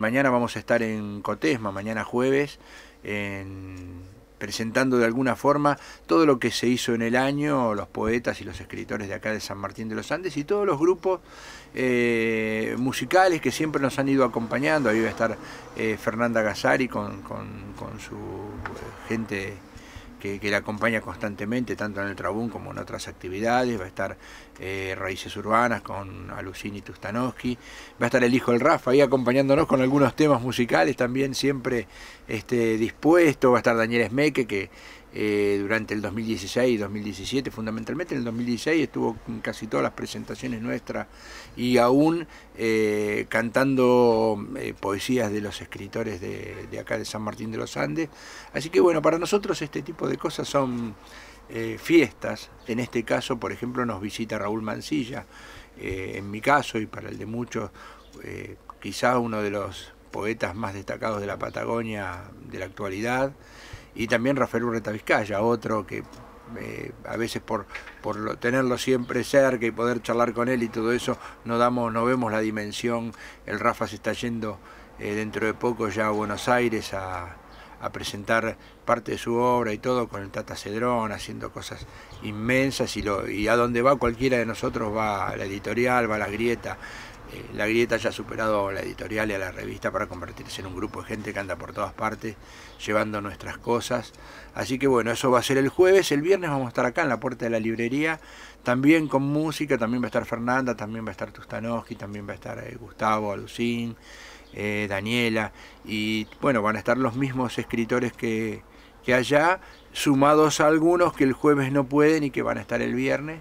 Mañana vamos a estar en Cotesma, mañana jueves, presentando de alguna forma todo lo que se hizo en el año, los poetas y los escritores de acá de San Martín de los Andes y todos los grupos eh, musicales que siempre nos han ido acompañando. Ahí va a estar eh, Fernanda Gasari con su eh, gente que, la acompaña constantemente, tanto en el Trabún como en otras actividades. Va a estar eh, Raíces Urbanas con Alucini Tustanowski. Va a estar el hijo del Rafa ahí acompañándonos con algunos temas musicales también, siempre este, dispuesto. Va a estar Daniel Esmeque, que eh, durante el 2016 y 2017, fundamentalmente en el 2016 estuvo en casi todas las presentaciones nuestras y aún eh, cantando eh, poesías de los escritores de, acá de San Martín de los Andes. Así que bueno, para nosotros este tipo de cosas son fiestas. En este caso, por ejemplo, nos visita Raúl Mancilla, en mi caso y para el de muchos, quizás uno de los poetas más destacados de la Patagonia de la actualidad y también Rafael Urreta Vizcaya, otro que eh, a veces por, por tenerlo siempre cerca y poder charlar con él y todo eso, no, damos, no vemos la dimensión. El Rafa se está yendo eh, dentro de poco ya a Buenos Aires a, presentar parte de su obra y todo con el Tata Cedrón, haciendo cosas inmensas y, a donde va cualquiera de nosotros va a la editorial, va a la grieta. Eh, la grieta ya ha superado a la editorial y a la revista para convertirse en un grupo de gente que anda por todas partes llevando nuestras cosas. Así que bueno, eso va a ser el jueves. El viernes vamos a estar acá en la puerta de la librería, también con música. También va a estar Fernanda, también va a estar Tustanowski, también va a estar eh, Gustavo, Alucín, eh, Daniela. Y bueno, van a estar los mismos escritores que, que allá, sumados a algunos que el jueves no pueden y que van a estar el viernes.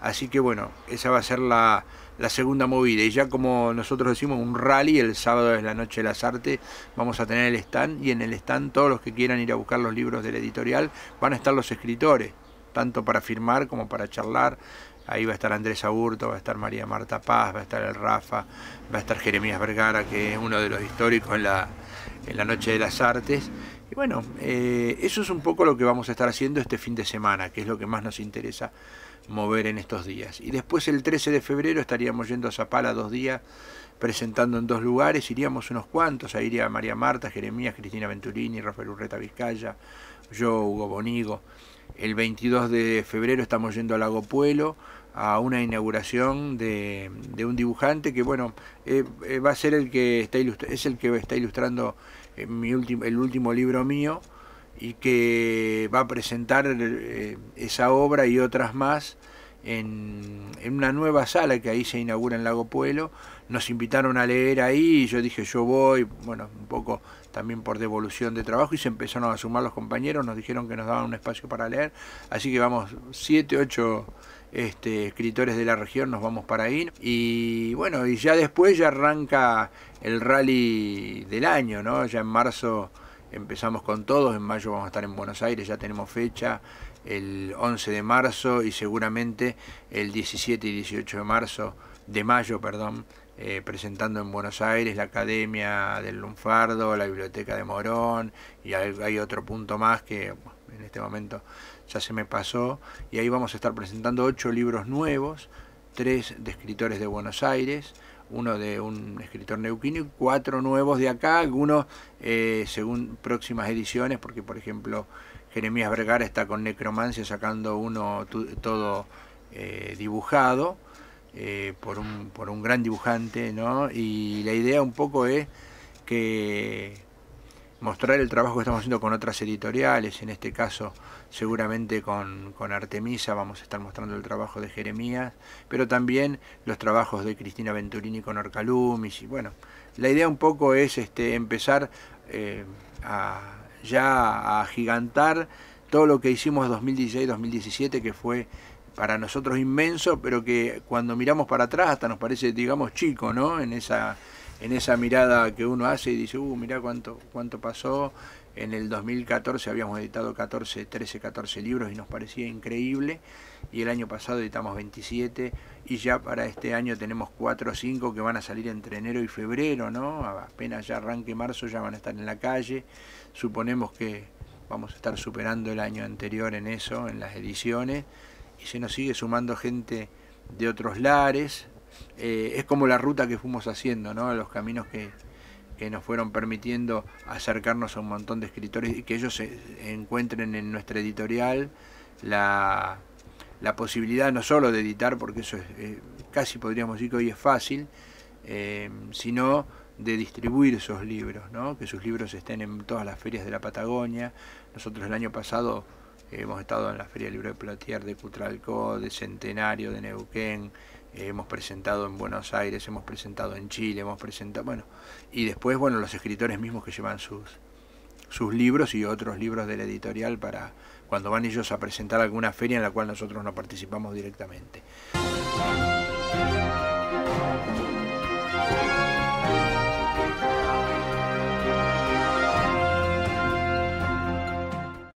Así que bueno, esa va a ser la, segunda movida. Y ya como nosotros decimos, un rally, el sábado es la noche de las artes, vamos a tener el stand y en el stand todos los que quieran ir a buscar los libros de la editorial van a estar los escritores, tanto para firmar como para charlar. Ahí va a estar Andrés Aburto, va a estar María Marta Paz, va a estar el Rafa, va a estar Jeremías Vergara, que es uno de los históricos en la, Noche de las Artes. Y bueno, eh, eso es un poco lo que vamos a estar haciendo este fin de semana, que es lo que más nos interesa mover en estos días. Y después el 13 de febrero estaríamos yendo a Zapala dos días, presentando en dos lugares, iríamos unos cuantos, ahí iría María Marta, Jeremías, Cristina Venturini, Rafael Urreta Vizcaya, yo, Hugo Bonigo. El 22 de febrero estamos yendo a Lago Puelo a una inauguración de, de un dibujante que, bueno, eh, eh, va a ser el que está es el que está ilustrando eh, mi el último libro mío, y que va a presentar eh, esa obra y otras más en, una nueva sala que ahí se inaugura en Lago Pueblo. Nos invitaron a leer ahí y yo dije yo voy, bueno, un poco también por devolución de trabajo y se empezaron a sumar los compañeros, nos dijeron que nos daban un espacio para leer, así que vamos, siete, ocho este, escritores de la región nos vamos para ahí y bueno, y ya después ya arranca el rally del año, ¿no? Ya en marzo empezamos con todos, en mayo vamos a estar en Buenos Aires, ya tenemos fecha, el 11 de marzo y seguramente el 17 y 18 de marzo, de mayo, perdón, eh, presentando en Buenos Aires la Academia del Lunfardo, la Biblioteca de Morón, y hay, hay otro punto más que en este momento ya se me pasó, y ahí vamos a estar presentando ocho libros nuevos, tres de escritores de Buenos Aires, uno de un escritor neuquino cuatro nuevos de acá, algunos eh, según próximas ediciones, porque por ejemplo Jeremías Vergara está con Necromancia sacando uno todo eh, dibujado eh, por, un, por un gran dibujante, ¿no? Y la idea un poco es que mostrar el trabajo que estamos haciendo con otras editoriales, en este caso seguramente con, Artemisa vamos a estar mostrando el trabajo de Jeremías, pero también los trabajos de Cristina Venturini con Orcalumis, y bueno, la idea un poco es este, empezar eh, a, ya a gigantar todo lo que hicimos 2016-2017 que fue para nosotros inmenso, pero que cuando miramos para atrás hasta nos parece, digamos, chico, ¿no? En esa en esa mirada que uno hace y dice, uh, mirá cuánto, cuánto pasó. En el 2014 habíamos editado 14, 13, 14 libros y nos parecía increíble. Y el año pasado editamos 27 y ya para este año tenemos 4 o 5 que van a salir entre enero y febrero, ¿no? Apenas ya arranque marzo ya van a estar en la calle. Suponemos que vamos a estar superando el año anterior en eso, en las ediciones. Y se nos sigue sumando gente de otros lares, eh, es como la ruta que fuimos haciendo, ¿no? los caminos que, nos fueron permitiendo acercarnos a un montón de escritores y que ellos se encuentren en nuestra editorial la, la posibilidad no solo de editar, porque eso es, eh, casi podríamos decir que hoy es fácil, eh, sino de distribuir esos libros, ¿no? que sus libros estén en todas las ferias de la Patagonia. Nosotros el año pasado hemos estado en la Feria del Libro de Platier, de Cutralcó, de Centenario, de Neuquén, eh, hemos presentado en Buenos Aires, hemos presentado en Chile, hemos presentado, bueno, y después, bueno, los escritores mismos que llevan sus, sus libros y otros libros de la editorial para cuando van ellos a presentar alguna feria en la cual nosotros no participamos directamente.